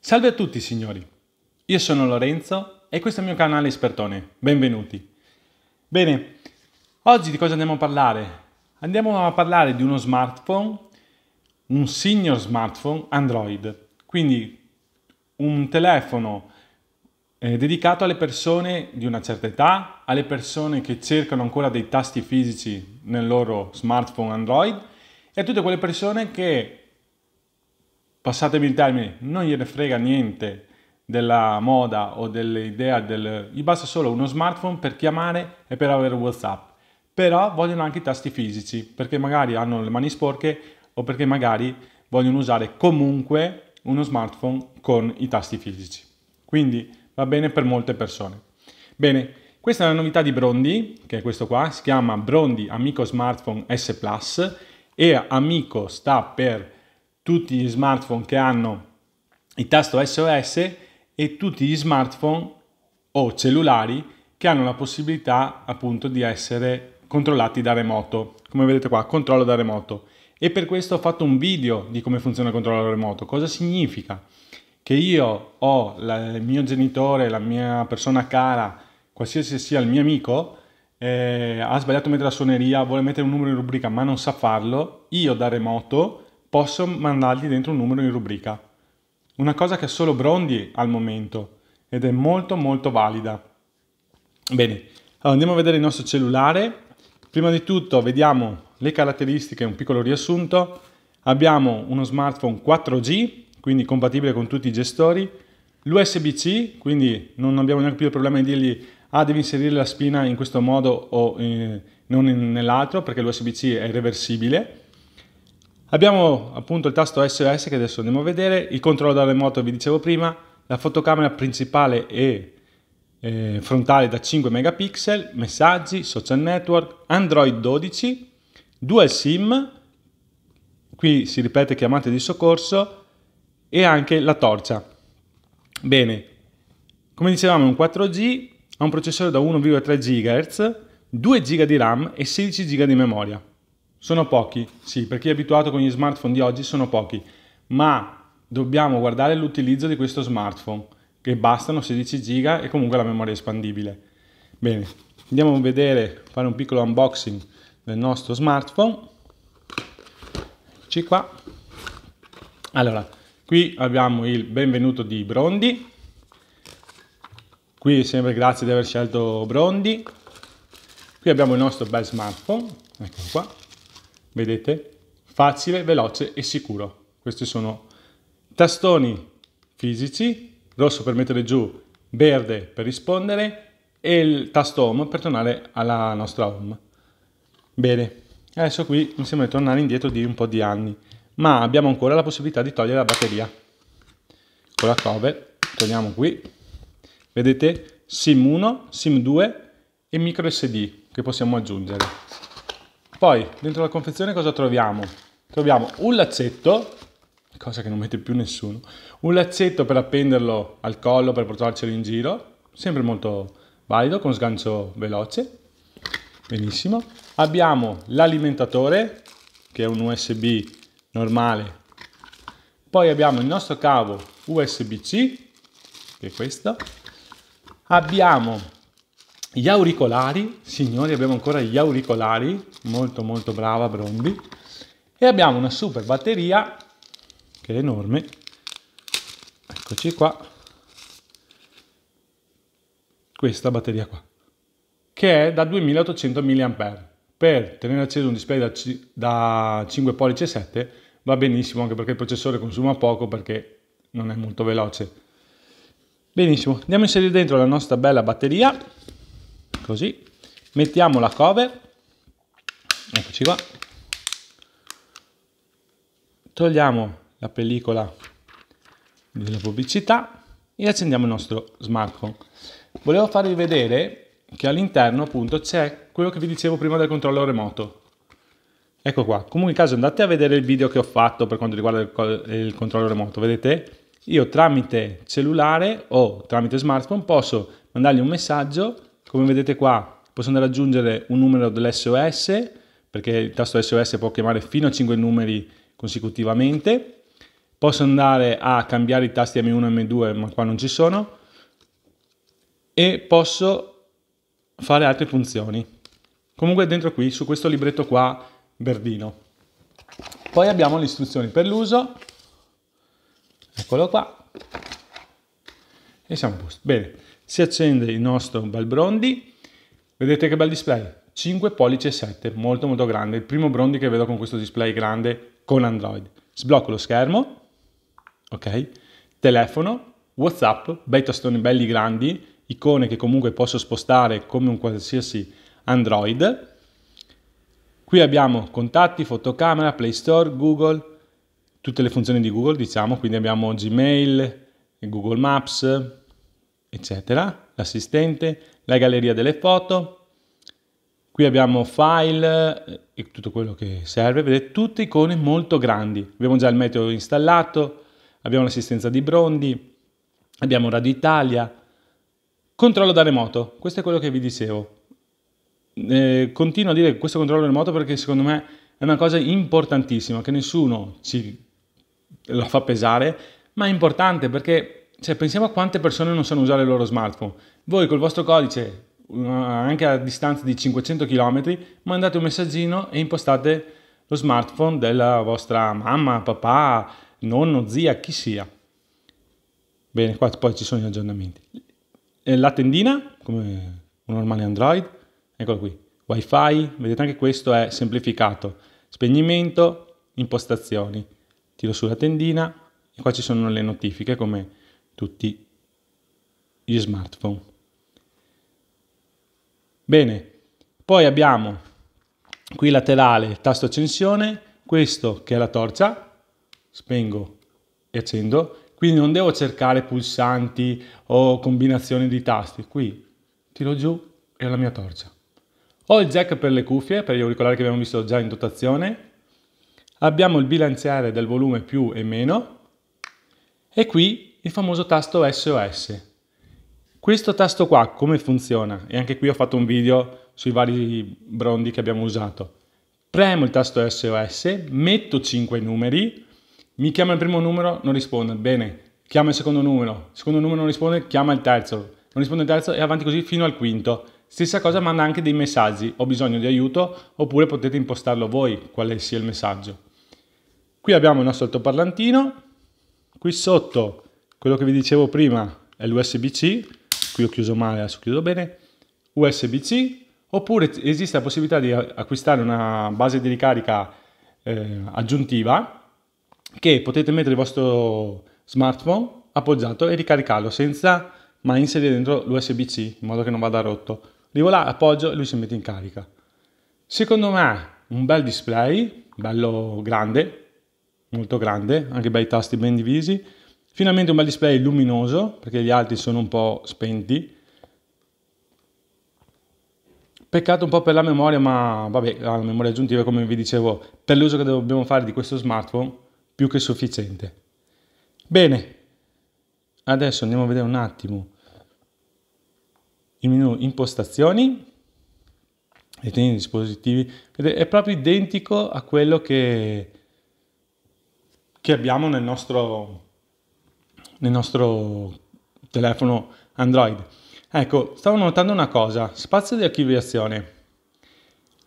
Salve a tutti signori, io sono Lorenzo e questo è il mio canale Espertone, benvenuti. Bene, oggi di cosa andiamo a parlare? Andiamo a parlare di uno smartphone, un senior smartphone Android, quindi un telefono è eh, dedicato alle persone di una certa età, alle persone che cercano ancora dei tasti fisici nel loro smartphone Android e a tutte quelle persone che, passatemi il termine, non gliene frega niente della moda o dell'idea del... gli basta solo uno smartphone per chiamare e per avere WhatsApp, però vogliono anche i tasti fisici perché magari hanno le mani sporche o perché magari vogliono usare comunque uno smartphone con i tasti fisici. Quindi va bene per molte persone. Bene, questa è la novità di Brondi, che è questo qua, si chiama Brondi Amico Smartphone S Plus e Amico sta per tutti gli smartphone che hanno il tasto SOS e tutti gli smartphone o cellulari che hanno la possibilità appunto di essere controllati da remoto, come vedete qua, controllo da remoto. E per questo ho fatto un video di come funziona il controllo da remoto, cosa significa? che io ho la, il mio genitore, la mia persona cara, qualsiasi sia il mio amico, eh, ha sbagliato a mettere la suoneria, vuole mettere un numero in rubrica ma non sa farlo, io da remoto posso mandargli dentro un numero in rubrica. Una cosa che solo Brondi al momento ed è molto molto valida. Bene, allora andiamo a vedere il nostro cellulare. Prima di tutto vediamo le caratteristiche, un piccolo riassunto. Abbiamo uno smartphone 4G quindi compatibile con tutti i gestori. L'USB-C, quindi non abbiamo neanche più il problema di dirgli ah devi inserire la spina in questo modo o eh, non in, nell'altro perché l'USB-C è irreversibile. Abbiamo appunto il tasto SOS che adesso andiamo a vedere, il controllo da remoto vi dicevo prima, la fotocamera principale e eh, frontale da 5 megapixel, messaggi, social network, Android 12, dual SIM, qui si ripete chiamate di soccorso, e anche la torcia. Bene, come dicevamo è un 4G, ha un processore da 1,3 GHz, 2 GB di RAM e 16 GB di memoria. Sono pochi, sì, per chi è abituato con gli smartphone di oggi sono pochi, ma dobbiamo guardare l'utilizzo di questo smartphone, che bastano 16 GB e comunque la memoria è espandibile. Bene, andiamo a vedere, fare un piccolo unboxing del nostro smartphone. Eccoci qua. Allora, Qui abbiamo il benvenuto di Brondi, qui sempre grazie di aver scelto Brondi, qui abbiamo il nostro bel smartphone, eccolo qua, vedete, facile, veloce e sicuro. Questi sono tastoni fisici, rosso per mettere giù, verde per rispondere e il tasto home per tornare alla nostra home. Bene, adesso qui mi sembra di tornare indietro di un po' di anni ma abbiamo ancora la possibilità di togliere la batteria. Con la cover torniamo qui, vedete SIM1, SIM2 e micro SD che possiamo aggiungere. Poi dentro la confezione cosa troviamo? Troviamo un laccetto, cosa che non mette più nessuno, un laccetto per appenderlo al collo per portarcelo in giro, sempre molto valido con sgancio veloce, benissimo. Abbiamo l'alimentatore che è un USB normale. Poi abbiamo il nostro cavo USB-C, che è questo. Abbiamo gli auricolari, signori, abbiamo ancora gli auricolari, molto molto brava Brombi. E abbiamo una super batteria, che è enorme. Eccoci qua. Questa batteria qua, che è da 2800 mAh per tenere acceso un display da, da 5 pollici e 7 va benissimo anche perché il processore consuma poco perché non è molto veloce. Benissimo, andiamo a inserire dentro la nostra bella batteria, così, mettiamo la cover, eccoci qua, togliamo la pellicola della pubblicità e accendiamo il nostro smartphone. Volevo farvi vedere che all'interno appunto c'è quello che vi dicevo prima del controllo remoto, Ecco qua, comunque in caso andate a vedere il video che ho fatto per quanto riguarda il, il controllo remoto, vedete? Io tramite cellulare o tramite smartphone posso mandargli un messaggio, come vedete qua posso andare ad aggiungere un numero dell'SOS, perché il tasto SOS può chiamare fino a 5 numeri consecutivamente, posso andare a cambiare i tasti M1 e M2 ma qua non ci sono, e posso fare altre funzioni. Comunque dentro qui, su questo libretto qua, verdino. Poi abbiamo le istruzioni per l'uso, eccolo qua, e siamo a posto. Bene, si accende il nostro bel brondi, vedete che bel display, 5 pollici e 7, molto molto grande, il primo brondi che vedo con questo display grande con Android. Sblocco lo schermo, ok, telefono, Whatsapp, bei tastoni belli grandi, icone che comunque posso spostare come un qualsiasi Android, Qui abbiamo contatti, fotocamera, Play Store, Google, tutte le funzioni di Google, diciamo, quindi abbiamo Gmail, Google Maps, eccetera, l'assistente, la galleria delle foto. Qui abbiamo file eh, e tutto quello che serve, vedete tutte icone molto grandi. Abbiamo già il metodo installato, abbiamo l'assistenza di Brondi, abbiamo Radio Italia, controllo da remoto, questo è quello che vi dicevo eh, continuo a dire questo controllo remoto perché secondo me è una cosa importantissima che nessuno ci la fa pesare, ma è importante perché cioè, pensiamo a quante persone non sanno usare il loro smartphone. Voi col vostro codice, anche a distanza di 500 km, mandate un messaggino e impostate lo smartphone della vostra mamma, papà, nonno, zia, chi sia. Bene, qua poi ci sono gli aggiornamenti. La tendina, come un normale Android, eccolo qui, wifi, vedete anche questo è semplificato, spegnimento, impostazioni, tiro sulla tendina e qua ci sono le notifiche come tutti gli smartphone. Bene, poi abbiamo qui laterale il tasto accensione, questo che è la torcia, spengo e accendo, quindi non devo cercare pulsanti o combinazioni di tasti, qui tiro giù e ho la mia torcia. Ho il jack per le cuffie, per gli auricolari che abbiamo visto già in dotazione. Abbiamo il bilanziare del volume più e meno. E qui il famoso tasto SOS. Questo tasto qua come funziona? E anche qui ho fatto un video sui vari brondi che abbiamo usato. Premo il tasto SOS, metto 5 numeri, mi chiama il primo numero, non risponde, bene, chiama il secondo numero, secondo numero non risponde, chiama il terzo, non risponde il terzo e avanti così fino al quinto. Stessa cosa manda anche dei messaggi, ho bisogno di aiuto, oppure potete impostarlo voi quale sia il messaggio. Qui abbiamo il nostro altoparlantino, qui sotto quello che vi dicevo prima è l'USB-C, qui ho chiuso male, adesso chiudo bene, USB-C, oppure esiste la possibilità di acquistare una base di ricarica eh, aggiuntiva che potete mettere il vostro smartphone appoggiato e ricaricarlo senza mai inserire dentro l'USB-C in modo che non vada rotto. Devo là, appoggio e lui si mette in carica. Secondo me un bel display, bello grande, molto grande, anche bei tasti ben divisi. Finalmente un bel display luminoso, perché gli altri sono un po' spenti. Peccato un po' per la memoria, ma vabbè, la memoria aggiuntiva, come vi dicevo, per l'uso che dobbiamo fare di questo smartphone, più che sufficiente. Bene, adesso andiamo a vedere un attimo il menu impostazioni e tieni dispositivi è proprio identico a quello che, che abbiamo nel nostro, nel nostro telefono Android. Ecco, stavo notando una cosa, spazio di archiviazione.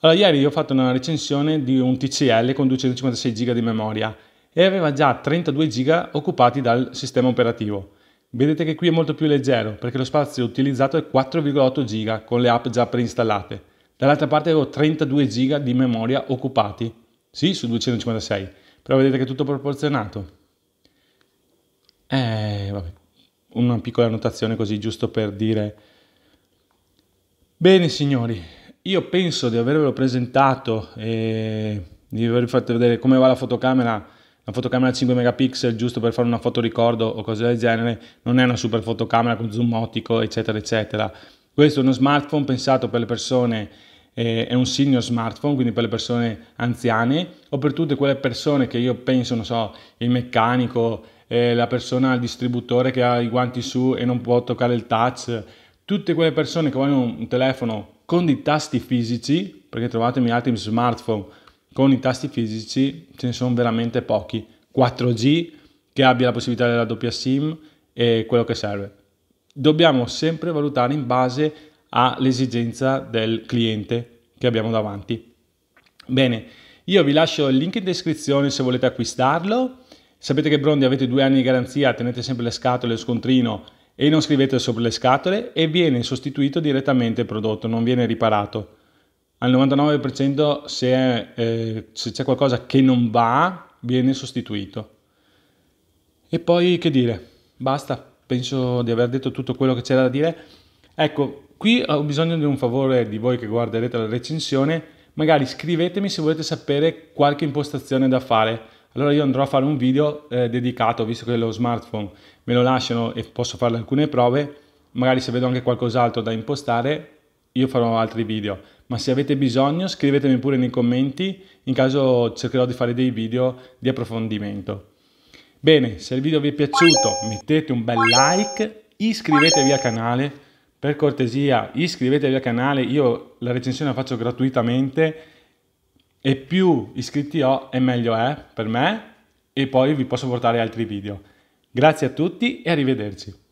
Allora, ieri ho fatto una recensione di un TCL con 256 GB di memoria e aveva già 32 GB occupati dal sistema operativo. Vedete che qui è molto più leggero perché lo spazio utilizzato è 4,8 GB con le app già preinstallate. Dall'altra parte avevo 32 GB di memoria occupati, sì su 256, però vedete che è tutto proporzionato. Eh, vabbè, una piccola annotazione così giusto per dire... Bene signori, io penso di avervelo presentato e di avervi fatto vedere come va la fotocamera la fotocamera 5 megapixel giusto per fare una foto ricordo o cose del genere non è una super fotocamera con zoom ottico eccetera eccetera. Questo è uno smartphone pensato per le persone eh, è un senior smartphone, quindi per le persone anziane o per tutte quelle persone che io penso, non so, il meccanico, eh, la persona al distributore che ha i guanti su e non può toccare il touch, tutte quelle persone che vogliono un telefono con dei tasti fisici, perché trovatemi altri smartphone con i tasti fisici ce ne sono veramente pochi. 4G che abbia la possibilità della doppia SIM è quello che serve. Dobbiamo sempre valutare in base all'esigenza del cliente che abbiamo davanti. Bene, io vi lascio il link in descrizione se volete acquistarlo. Sapete che Brondi avete due anni di garanzia, tenete sempre le scatole, lo scontrino e non scrivete sopra le scatole e viene sostituito direttamente il prodotto, non viene riparato al 99% se, è, eh, se c'è qualcosa che non va viene sostituito. E poi che dire? Basta, penso di aver detto tutto quello che c'era da dire. Ecco, qui ho bisogno di un favore di voi che guarderete la recensione. Magari scrivetemi se volete sapere qualche impostazione da fare. Allora io andrò a fare un video eh, dedicato, visto che lo smartphone me lo lasciano e posso fare alcune prove. Magari se vedo anche qualcos'altro da impostare, io farò altri video ma se avete bisogno scrivetemi pure nei commenti, in caso cercherò di fare dei video di approfondimento. Bene, se il video vi è piaciuto mettete un bel like, iscrivetevi al canale, per cortesia iscrivetevi al canale, io la recensione la faccio gratuitamente e più iscritti ho e meglio è per me e poi vi posso portare altri video. Grazie a tutti e arrivederci.